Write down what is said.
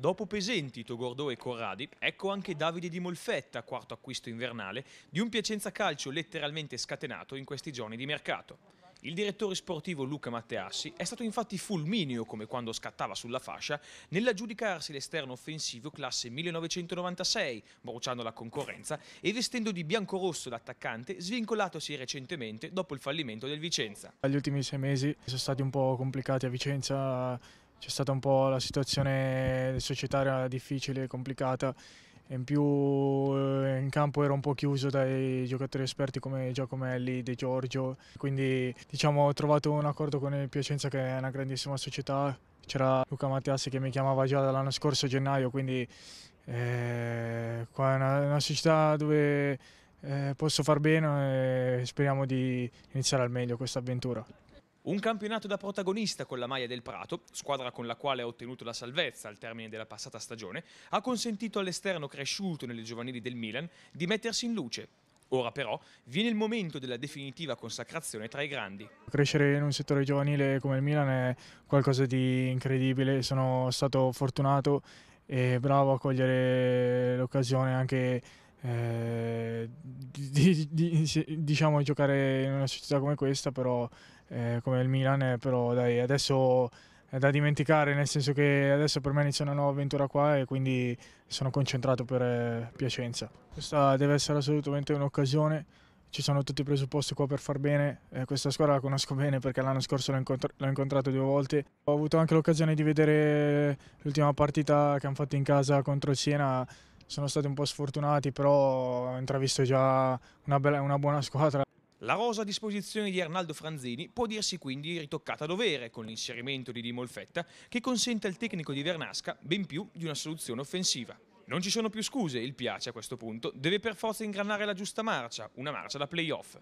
Dopo Pesenti, Togordo e Corradi, ecco anche Davide Di Molfetta, quarto acquisto invernale, di un Piacenza Calcio letteralmente scatenato in questi giorni di mercato. Il direttore sportivo Luca Matteassi è stato infatti fulmineo, come quando scattava sulla fascia, nell'aggiudicarsi l'esterno offensivo classe 1996, bruciando la concorrenza e vestendo di bianco-rosso l'attaccante, svincolatosi recentemente dopo il fallimento del Vicenza. Gli ultimi sei mesi sono stati un po' complicati a Vicenza, c'è stata un po' la situazione societaria difficile, complicata in più eh, in campo ero un po' chiuso dai giocatori esperti come Giacomelli, De Giorgio, quindi diciamo, ho trovato un accordo con il Piacenza che è una grandissima società, c'era Luca Mattiassi che mi chiamava già dall'anno scorso gennaio, quindi eh, qua è una, una società dove eh, posso far bene e eh, speriamo di iniziare al meglio questa avventura. Un campionato da protagonista con la maglia del Prato, squadra con la quale ha ottenuto la salvezza al termine della passata stagione, ha consentito all'esterno cresciuto nelle giovanili del Milan di mettersi in luce. Ora però viene il momento della definitiva consacrazione tra i grandi. Crescere in un settore giovanile come il Milan è qualcosa di incredibile, sono stato fortunato e bravo a cogliere l'occasione anche eh, di, di, di, diciamo, giocare in una società come questa, però eh, come il Milan, eh, però dai, adesso è da dimenticare, nel senso che adesso per me inizia una nuova avventura qua e quindi sono concentrato per eh, Piacenza. Questa deve essere assolutamente un'occasione, ci sono tutti i presupposti qua per far bene, eh, questa squadra la conosco bene perché l'anno scorso l'ho, incontr incontrato due volte. Ho avuto anche l'occasione di vedere l'ultima partita che hanno fatto in casa contro il Siena, sono stati un po' sfortunati però ho intravisto già una, bella, una buona squadra. La rosa a disposizione di Arnaldo Franzini può dirsi quindi ritoccata a dovere con l'inserimento di Di Molfetta che consente al tecnico di Vernasca ben più di una soluzione offensiva. Non ci sono più scuse, il Piace a questo punto deve per forza ingranare la giusta marcia, una marcia da playoff.